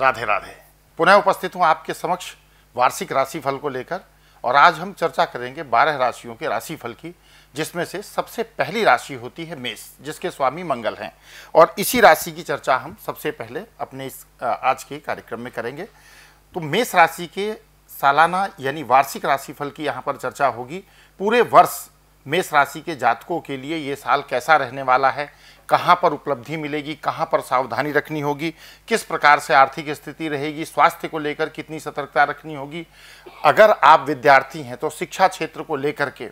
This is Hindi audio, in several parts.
राधे राधे पुनः उपस्थित हूँ आपके समक्ष वार्षिक राशिफल को लेकर और आज हम चर्चा करेंगे बारह राशियों के राशिफल की जिसमें से सबसे पहली राशि होती है मेष जिसके स्वामी मंगल हैं और इसी राशि की चर्चा हम सबसे पहले अपने इस आज के कार्यक्रम में करेंगे तो मेष राशि के सालाना यानी वार्षिक राशिफल की यहाँ पर चर्चा होगी पूरे वर्ष मेष राशि के जातकों के लिए ये साल कैसा रहने वाला है कहाँ पर उपलब्धि मिलेगी कहाँ पर सावधानी रखनी होगी किस प्रकार से आर्थिक स्थिति रहेगी स्वास्थ्य को लेकर कितनी सतर्कता रखनी होगी अगर आप विद्यार्थी हैं तो शिक्षा क्षेत्र को लेकर के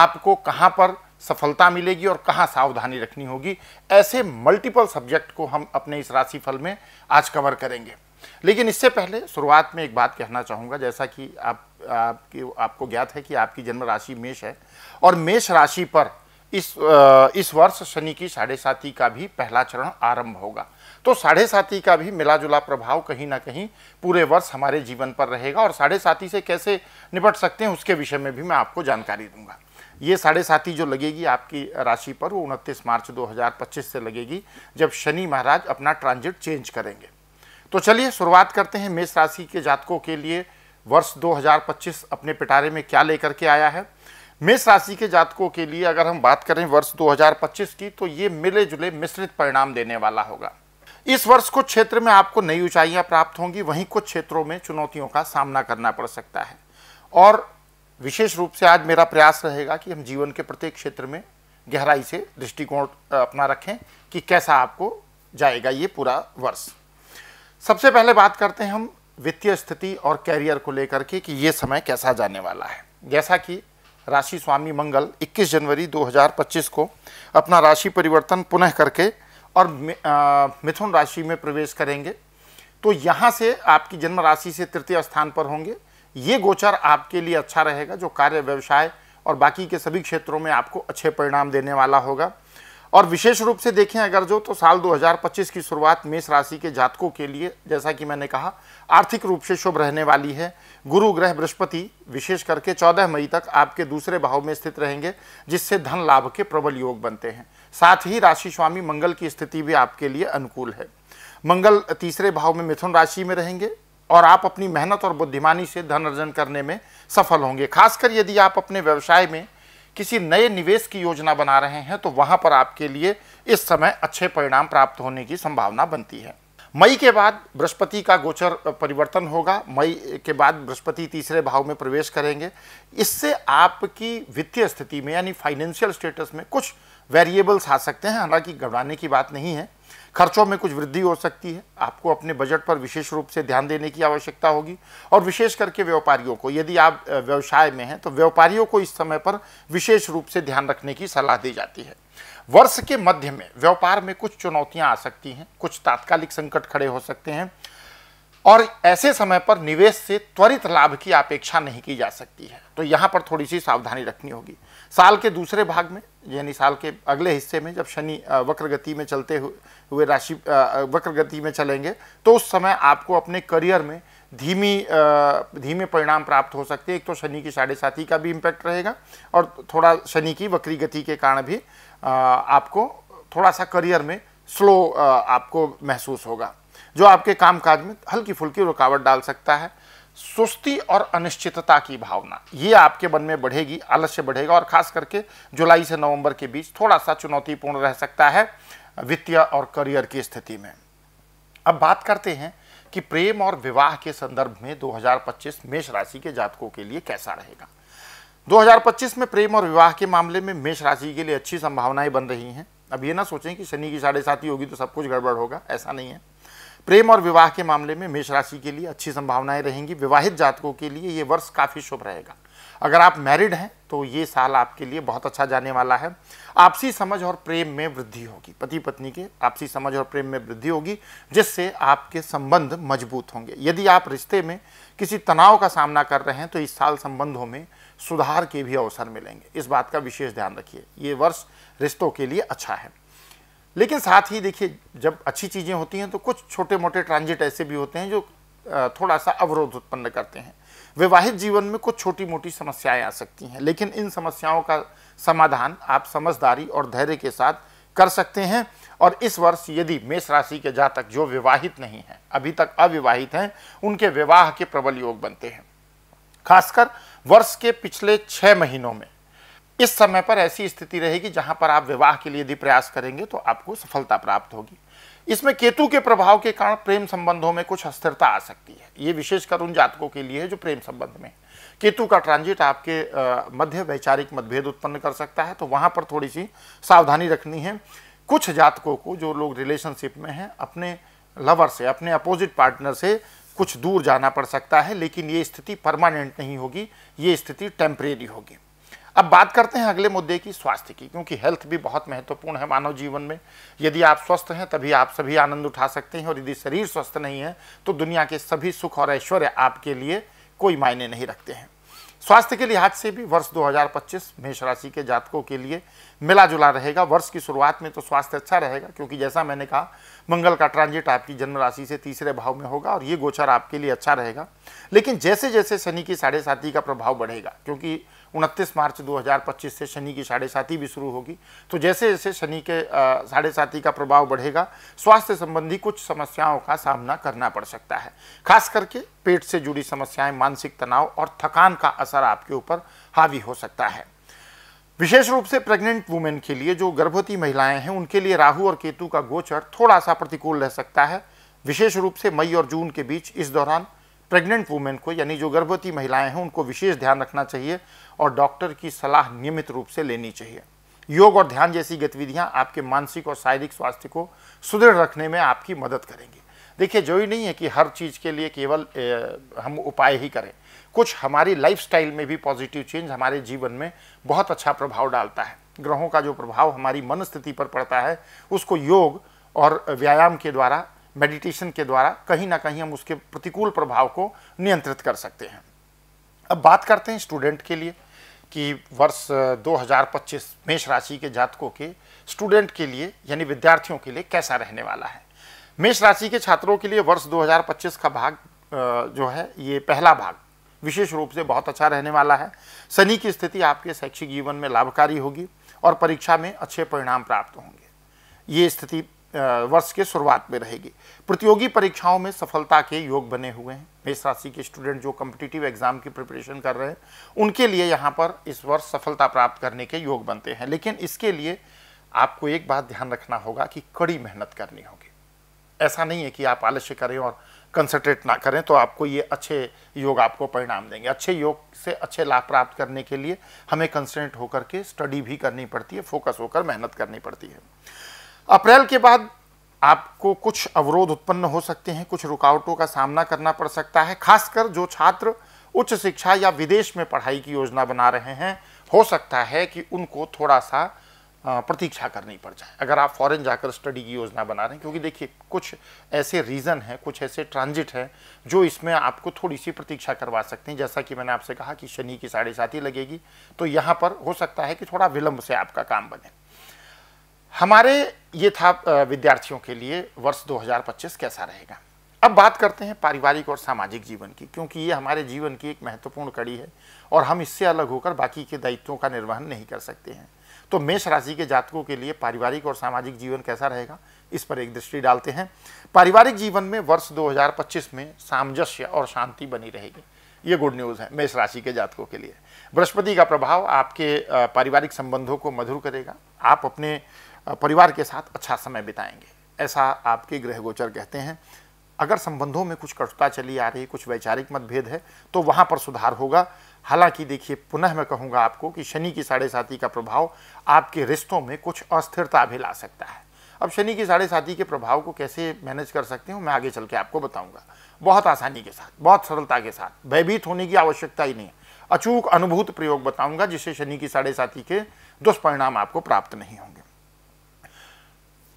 आपको कहाँ पर सफलता मिलेगी और कहाँ सावधानी रखनी होगी ऐसे मल्टीपल सब्जेक्ट को हम अपने इस राशिफल में आज कवर करेंगे लेकिन इससे पहले शुरुआत में एक बात कहना चाहूँगा जैसा कि आप आपकी आपको ज्ञात है कि आपकी जन्म राशि मेष है और मेष राशि पर इस आ, इस वर्ष शनि की साढ़े साथी का भी पहला चरण आरंभ होगा तो साढ़े साथी का भी मिला जुला प्रभाव कहीं ना कहीं पूरे वर्ष हमारे जीवन पर रहेगा और साढ़े साथी से कैसे निपट सकते हैं उसके विषय में भी मैं आपको जानकारी दूंगा ये साढ़े साथी जो लगेगी आपकी राशि पर वो उनतीस मार्च 2025 से लगेगी जब शनि महाराज अपना ट्रांजिट चेंज करेंगे तो चलिए शुरुआत करते हैं मेष राशि के जातकों के लिए वर्ष 2025 अपने पिटारे में क्या लेकर के आया है मेष राशि के जातकों के लिए अगर हम बात करें वर्ष 2025 की तो ये मिले जुले मिश्रित परिणाम देने वाला होगा इस वर्ष कुछ क्षेत्र में आपको नई ऊंचाइयां प्राप्त होंगी वहीं कुछ क्षेत्रों में चुनौतियों का सामना करना पड़ सकता है और विशेष रूप से आज मेरा प्रयास रहेगा कि हम जीवन के प्रत्येक क्षेत्र में गहराई से दृष्टिकोण अपना रखें कि कैसा आपको जाएगा ये पूरा वर्ष सबसे पहले बात करते हैं हम वित्तीय स्थिति और कैरियर को लेकर के कि ये समय कैसा जाने वाला है जैसा कि राशि स्वामी मंगल 21 जनवरी 2025 को अपना राशि परिवर्तन पुनः करके और मिथुन राशि में प्रवेश करेंगे तो यहाँ से आपकी जन्म राशि से तृतीय स्थान पर होंगे ये गोचर आपके लिए अच्छा रहेगा जो कार्य व्यवसाय और बाकी के सभी क्षेत्रों में आपको अच्छे परिणाम देने वाला होगा और विशेष रूप से देखें अगर जो तो साल 2025 की शुरुआत मेष राशि के जातकों के लिए जैसा कि मैंने कहा आर्थिक रूप से शुभ रहने वाली है गुरु ग्रह बृहस्पति विशेष करके 14 मई तक आपके दूसरे भाव में स्थित रहेंगे जिससे धन लाभ के प्रबल योग बनते हैं साथ ही राशि स्वामी मंगल की स्थिति भी आपके लिए अनुकूल है मंगल तीसरे भाव में मिथुन राशि में रहेंगे और आप अपनी मेहनत और बुद्धिमानी से धन अर्जन करने में सफल होंगे खासकर यदि आप अपने व्यवसाय में किसी नए निवेश की योजना बना रहे हैं तो वहां पर आपके लिए इस समय अच्छे परिणाम प्राप्त होने की संभावना बनती है मई के बाद बृहस्पति का गोचर परिवर्तन होगा मई के बाद बृहस्पति तीसरे भाव में प्रवेश करेंगे इससे आपकी वित्तीय स्थिति में यानी फाइनेंशियल स्टेटस में कुछ वेरिएबल्स आ सकते हैं हालांकि घबराने की बात नहीं है खर्चों में कुछ वृद्धि हो सकती है आपको अपने बजट पर विशेष रूप से ध्यान देने की आवश्यकता होगी और विशेष करके व्यापारियों को यदि आप व्यवसाय में हैं तो व्यापारियों को इस समय पर विशेष रूप से ध्यान रखने की सलाह दी जाती है वर्ष के मध्य में व्यापार में कुछ चुनौतियां आ सकती हैं कुछ तात्कालिक संकट खड़े हो सकते हैं और ऐसे समय पर निवेश से त्वरित लाभ की अपेक्षा नहीं की जा सकती है तो यहाँ पर थोड़ी सी सावधानी रखनी होगी साल के दूसरे भाग में यानी साल के अगले हिस्से में जब शनि वक्र गति में चलते हुए राशि वक्र गति में चलेंगे तो उस समय आपको अपने करियर में धीमी धीमे परिणाम प्राप्त हो सकते हैं एक तो शनि की साढ़े साथी का भी इम्पैक्ट रहेगा और थोड़ा शनि की वक्री गति के कारण भी आपको थोड़ा सा करियर में स्लो आपको महसूस होगा जो आपके कामकाज में हल्की फुल्की रुकावट डाल सकता है सुस्ती और अनिश्चितता की भावना ये आपके मन में बढ़ेगी आलस्य बढ़ेगा और खास करके जुलाई से नवंबर के बीच थोड़ा सा चुनौतीपूर्ण रह सकता है वित्तीय और करियर की स्थिति में अब बात करते हैं कि प्रेम और विवाह के संदर्भ में 2025 मेष राशि के जातकों के लिए कैसा रहेगा 2025 में प्रेम और विवाह के मामले में मेष राशि के लिए अच्छी संभावनाएं बन रही हैं अब ये ना सोचें कि शनि की साढ़े ही होगी तो सब कुछ गड़बड़ होगा ऐसा नहीं है प्रेम और विवाह के मामले में मेष राशि के लिए अच्छी संभावनाएं रहेंगी विवाहित जातकों के लिए ये वर्ष काफ़ी शुभ रहेगा अगर आप मैरिड हैं तो ये साल आपके लिए बहुत अच्छा जाने वाला है आपसी समझ और प्रेम में वृद्धि होगी पति पत्नी के आपसी समझ और प्रेम में वृद्धि होगी जिससे आपके संबंध मजबूत होंगे यदि आप रिश्ते में किसी तनाव का सामना कर रहे हैं तो इस साल संबंधों में सुधार के भी अवसर मिलेंगे इस बात का विशेष ध्यान रखिए ये वर्ष रिश्तों के लिए अच्छा है लेकिन साथ ही देखिए जब अच्छी चीज़ें होती हैं तो कुछ छोटे मोटे ट्रांजिट ऐसे भी होते हैं जो थोड़ा सा अवरोध उत्पन्न करते हैं वैवाहिक जीवन में कुछ छोटी मोटी समस्याएं आ सकती हैं लेकिन इन समस्याओं का समाधान आप समझदारी और धैर्य के साथ कर सकते हैं और इस वर्ष यदि मेष राशि के जातक जो विवाहित नहीं हैं अभी तक अविवाहित हैं उनके विवाह के प्रबल योग बनते हैं खासकर वर्ष के पिछले छः महीनों में इस समय पर ऐसी स्थिति रहेगी जहां पर आप विवाह के लिए यदि प्रयास करेंगे तो आपको सफलता प्राप्त होगी इसमें केतु के प्रभाव के कारण प्रेम संबंधों में कुछ अस्थिरता आ सकती है ये विशेषकर उन जातकों के लिए है जो प्रेम संबंध में केतु का ट्रांजिट आपके मध्य वैचारिक मतभेद उत्पन्न कर सकता है तो वहां पर थोड़ी सी सावधानी रखनी है कुछ जातकों को जो लोग रिलेशनशिप में हैं अपने लवर से अपने अपोजिट पार्टनर से कुछ दूर जाना पड़ सकता है लेकिन ये स्थिति परमानेंट नहीं होगी ये स्थिति टेम्परेरी होगी अब बात करते हैं अगले मुद्दे की स्वास्थ्य की क्योंकि हेल्थ भी बहुत महत्वपूर्ण है मानव जीवन में यदि आप स्वस्थ हैं तभी आप सभी आनंद उठा सकते हैं और यदि शरीर स्वस्थ नहीं है तो दुनिया के सभी सुख और ऐश्वर्य आपके लिए कोई मायने नहीं रखते हैं स्वास्थ्य के लिहाज से भी वर्ष 2025 मेष राशि के जातकों के लिए मिला जुला रहेगा वर्ष की शुरुआत में तो स्वास्थ्य अच्छा रहेगा क्योंकि जैसा मैंने कहा मंगल का ट्रांजिट आपकी जन्म राशि से तीसरे भाव में होगा और ये गोचर आपके लिए अच्छा रहेगा लेकिन जैसे जैसे शनि की साढ़े साथी का प्रभाव बढ़ेगा क्योंकि उनतीस मार्च 2025 से शनि की साढ़े साथी भी शुरू होगी तो जैसे जैसे शनि के साढ़े साथी का प्रभाव बढ़ेगा स्वास्थ्य संबंधी कुछ समस्याओं का सामना करना पड़ सकता है खास करके पेट से जुड़ी समस्याएं मानसिक तनाव और थकान का असर आपके ऊपर हावी हो सकता है विशेष रूप से प्रेग्नेंट वुमेन के लिए जो गर्भवती महिलाएं हैं उनके लिए राहु और केतु का गोचर थोड़ा सा प्रतिकूल रह सकता है विशेष रूप से मई और जून के बीच इस दौरान प्रेग्नेंट वुमेन को यानी जो गर्भवती महिलाएं हैं उनको विशेष ध्यान रखना चाहिए और डॉक्टर की सलाह नियमित रूप से लेनी चाहिए योग और ध्यान जैसी गतिविधियां आपके मानसिक और शारीरिक स्वास्थ्य को सुदृढ़ रखने में आपकी मदद करेंगी देखिए जो ही नहीं है कि हर चीज़ के लिए केवल हम उपाय ही करें कुछ हमारी लाइफस्टाइल में भी पॉजिटिव चेंज हमारे जीवन में बहुत अच्छा प्रभाव डालता है ग्रहों का जो प्रभाव हमारी मन स्थिति पर पड़ता है उसको योग और व्यायाम के द्वारा मेडिटेशन के द्वारा कहीं ना कहीं हम उसके प्रतिकूल प्रभाव को नियंत्रित कर सकते हैं अब बात करते हैं स्टूडेंट के लिए कि वर्ष 2025 मेष राशि के जातकों के स्टूडेंट के लिए यानी विद्यार्थियों के लिए कैसा रहने वाला है मेष राशि के छात्रों के लिए वर्ष 2025 का भाग जो है ये पहला भाग विशेष रूप से बहुत अच्छा रहने वाला है शनि की स्थिति आपके शैक्षिक जीवन में लाभकारी होगी और परीक्षा में अच्छे परिणाम प्राप्त होंगे ये स्थिति वर्ष के शुरुआत में रहेगी प्रतियोगी परीक्षाओं में सफलता के योग बने हुए हैं मेष राशि के स्टूडेंट जो कम्पिटिटिव एग्जाम की प्रिपरेशन कर रहे हैं उनके लिए यहाँ पर इस वर्ष सफलता प्राप्त करने के योग बनते हैं लेकिन इसके लिए आपको एक बात ध्यान रखना होगा कि कड़ी मेहनत करनी होगी ऐसा नहीं है कि आप आलस्य करें और कंसनट्रेट ना करें तो आपको ये अच्छे योग आपको परिणाम देंगे अच्छे योग से अच्छे लाभ प्राप्त करने के लिए हमें कंसनट्रेट होकर के स्टडी भी करनी पड़ती है फोकस होकर मेहनत करनी पड़ती है अप्रैल के बाद आपको कुछ अवरोध उत्पन्न हो सकते हैं कुछ रुकावटों का सामना करना पड़ सकता है खासकर जो छात्र उच्च शिक्षा या विदेश में पढ़ाई की योजना बना रहे हैं हो सकता है कि उनको थोड़ा सा प्रतीक्षा करनी पड़ जाए अगर आप फॉरेन जाकर स्टडी की योजना बना रहे हैं क्योंकि देखिए कुछ ऐसे रीज़न हैं कुछ ऐसे ट्रांजिट हैं जो इसमें आपको थोड़ी सी प्रतीक्षा करवा सकते हैं जैसा कि मैंने आपसे कहा कि शनि की साढ़े ही लगेगी तो यहाँ पर हो सकता है कि थोड़ा विलम्ब से आपका काम बने हमारे ये था विद्यार्थियों के लिए वर्ष 2025 कैसा रहेगा अब बात करते हैं पारिवारिक और सामाजिक जीवन की क्योंकि ये हमारे जीवन की एक महत्वपूर्ण कड़ी है और हम इससे अलग होकर बाकी के दायित्वों का निर्वहन नहीं कर सकते हैं तो मेष राशि के जातकों के लिए पारिवारिक और सामाजिक जीवन कैसा रहेगा इस पर एक दृष्टि डालते हैं पारिवारिक जीवन में वर्ष 2025 में सामंजस्य और शांति बनी रहेगी ये गुड न्यूज़ है मेष राशि के जातकों के लिए बृहस्पति का प्रभाव आपके पारिवारिक संबंधों को मधुर करेगा आप अपने परिवार के साथ अच्छा समय बिताएंगे ऐसा आपके ग्रह गोचर कहते हैं अगर संबंधों में कुछ कटुता चली आ रही कुछ वैचारिक मतभेद है तो वहाँ पर सुधार होगा हालांकि देखिए पुनः मैं कहूँगा आपको कि शनि की साढ़े साथी का प्रभाव आपके रिश्तों में कुछ अस्थिरता भी ला सकता है अब शनि की साढ़े साथी के प्रभाव को कैसे मैनेज कर सकते हो मैं आगे चल के आपको बताऊँगा बहुत आसानी के साथ बहुत सरलता के साथ भयभीत होने की आवश्यकता ही नहीं अचूक अनुभूत प्रयोग बताऊंगा जिससे शनि की साढ़े साथी के दुष्परिणाम आपको प्राप्त नहीं होंगे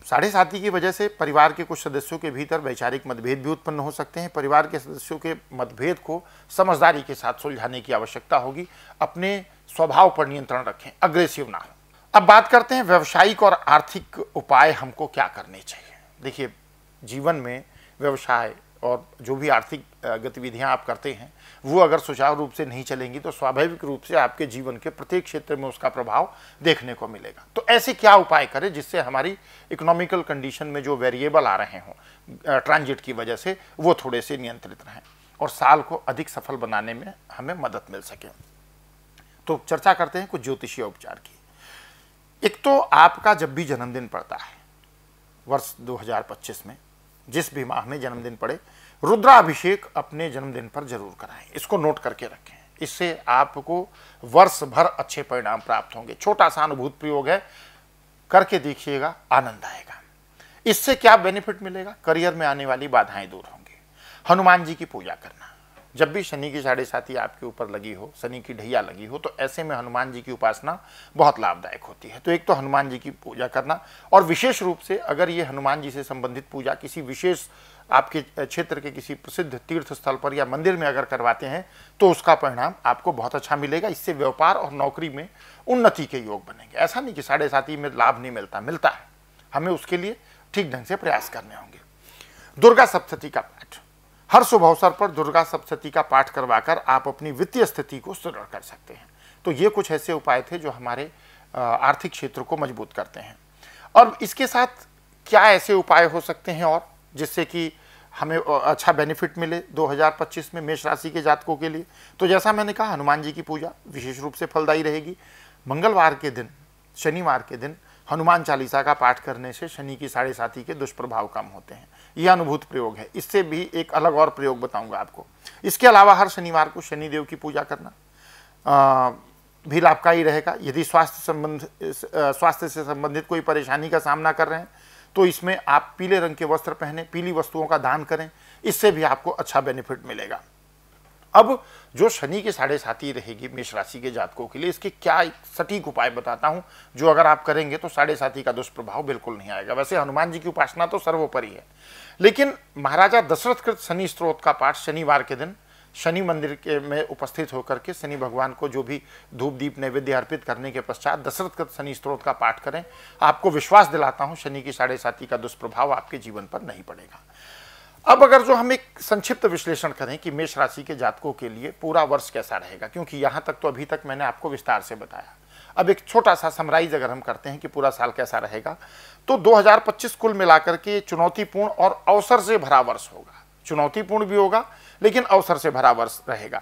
साढ़े साथी की वजह से परिवार के कुछ सदस्यों के भीतर वैचारिक मतभेद भी उत्पन्न हो सकते हैं परिवार के सदस्यों के मतभेद को समझदारी के साथ सुलझाने की आवश्यकता होगी अपने स्वभाव पर नियंत्रण रखें अग्रेसिव ना हो अब बात करते हैं व्यवसायिक और आर्थिक उपाय हमको क्या करने चाहिए देखिए जीवन में व्यवसाय और जो भी आर्थिक गतिविधियां आप करते हैं वो अगर सुचारू रूप से नहीं चलेंगी तो स्वाभाविक रूप से आपके जीवन के प्रत्येक क्षेत्र में उसका प्रभाव देखने को मिलेगा तो ऐसे क्या उपाय करें जिससे हमारी इकोनॉमिकल कंडीशन में जो वेरिएबल आ रहे हों ट्रांजिट की वजह से वो थोड़े से नियंत्रित रहें और साल को अधिक सफल बनाने में हमें मदद मिल सके तो चर्चा करते हैं कुछ ज्योतिषीय उपचार की एक तो आपका जब भी जन्मदिन पड़ता है वर्ष 2025 में जिस भी माह में जन्मदिन पड़े रुद्राभिषेक अपने जन्मदिन पर जरूर कराएं इसको नोट करके रखें इससे आपको वर्ष भर अच्छे परिणाम प्राप्त होंगे छोटा सा अनुभूत प्रयोग है करके देखिएगा आनंद आएगा इससे क्या बेनिफिट मिलेगा करियर में आने वाली बाधाएं दूर होंगी हनुमान जी की पूजा करना जब भी शनि की साढ़े साथी आपके ऊपर लगी हो शनि की ढैया लगी हो तो ऐसे में हनुमान जी की उपासना बहुत लाभदायक होती है तो एक तो हनुमान जी की पूजा करना और विशेष रूप से अगर ये हनुमान जी से संबंधित पूजा किसी विशेष आपके क्षेत्र के किसी प्रसिद्ध तीर्थ स्थल पर या मंदिर में अगर करवाते हैं तो उसका परिणाम आपको बहुत अच्छा मिलेगा इससे व्यापार और नौकरी में उन्नति के योग बनेंगे ऐसा नहीं कि साढ़े साथी में लाभ नहीं मिलता मिलता है हमें उसके लिए ठीक ढंग से प्रयास करने होंगे दुर्गा सप्तती का पाठ हर शुभ अवसर पर दुर्गा सप्तती का पाठ करवाकर आप अपनी वित्तीय स्थिति को सुदृढ़ कर सकते हैं तो ये कुछ ऐसे उपाय थे जो हमारे आर्थिक क्षेत्र को मजबूत करते हैं और इसके साथ क्या ऐसे उपाय हो सकते हैं और जिससे कि हमें अच्छा बेनिफिट मिले 2025 में मेष राशि के जातकों के लिए तो जैसा मैंने कहा हनुमान जी की पूजा विशेष रूप से फलदायी रहेगी मंगलवार के दिन शनिवार के दिन हनुमान चालीसा का पाठ करने से शनि की साढ़े साथी के दुष्प्रभाव कम होते हैं यह अनुभूत प्रयोग है इससे भी एक अलग और प्रयोग बताऊंगा आपको इसके अलावा हर शनिवार को शनिदेव की पूजा करना आ, भी लाभकारी रहेगा यदि स्वास्थ्य संबंध स्वास्थ्य से संबंधित कोई परेशानी का सामना कर रहे हैं तो इसमें आप पीले रंग के वस्त्र पहने पीली वस्तुओं का दान करें इससे भी आपको अच्छा बेनिफिट मिलेगा अब जो शनि के साढ़े साथी रहेगी मेष राशि के जातकों के लिए इसके क्या सटीक उपाय बताता हूँ जो अगर आप करेंगे तो साढ़े साथी का दुष्प्रभाव बिल्कुल नहीं आएगा वैसे हनुमान जी की उपासना तो सर्वोपरि है लेकिन महाराजा दशरथ कृत शनि स्त्रोत का पाठ शनिवार के दिन शनि मंदिर के में उपस्थित होकर के शनि भगवान को जो भी धूप दीप नैवेद्य अर्पित करने के पश्चात दशरथ कृत शनि स्त्रोत का पाठ करें आपको विश्वास दिलाता हूँ शनि की साढ़े साथी का दुष्प्रभाव आपके जीवन पर नहीं पड़ेगा अब अगर जो हम एक संक्षिप्त विश्लेषण करें कि मेष राशि के जातकों के लिए पूरा वर्ष कैसा रहेगा क्योंकि यहां तक तो अभी तक मैंने आपको विस्तार से बताया अब एक छोटा सा समराइज अगर हम करते हैं कि पूरा साल कैसा रहेगा तो 2025 कुल मिलाकर के चुनौतीपूर्ण और अवसर से भरा वर्ष होगा चुनौतीपूर्ण भी होगा लेकिन अवसर से भरा वर्ष रहेगा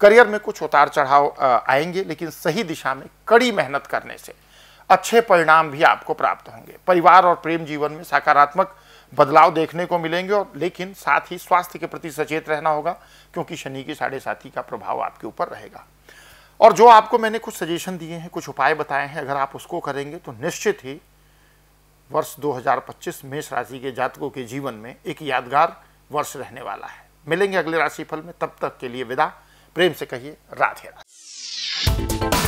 करियर में कुछ उतार चढ़ाव आएंगे लेकिन सही दिशा में कड़ी मेहनत करने से अच्छे परिणाम भी आपको प्राप्त होंगे परिवार और प्रेम जीवन में सकारात्मक बदलाव देखने को मिलेंगे और लेकिन साथ ही स्वास्थ्य के प्रति सचेत रहना होगा क्योंकि शनि की साढ़े साथी का प्रभाव आपके ऊपर रहेगा और जो आपको मैंने कुछ सजेशन दिए हैं कुछ उपाय बताए हैं अगर आप उसको करेंगे तो निश्चित ही वर्ष 2025 मेष राशि के जातकों के जीवन में एक यादगार वर्ष रहने वाला है मिलेंगे अगले राशिफल में तब तक के लिए विदा प्रेम से कहिए राधे राधे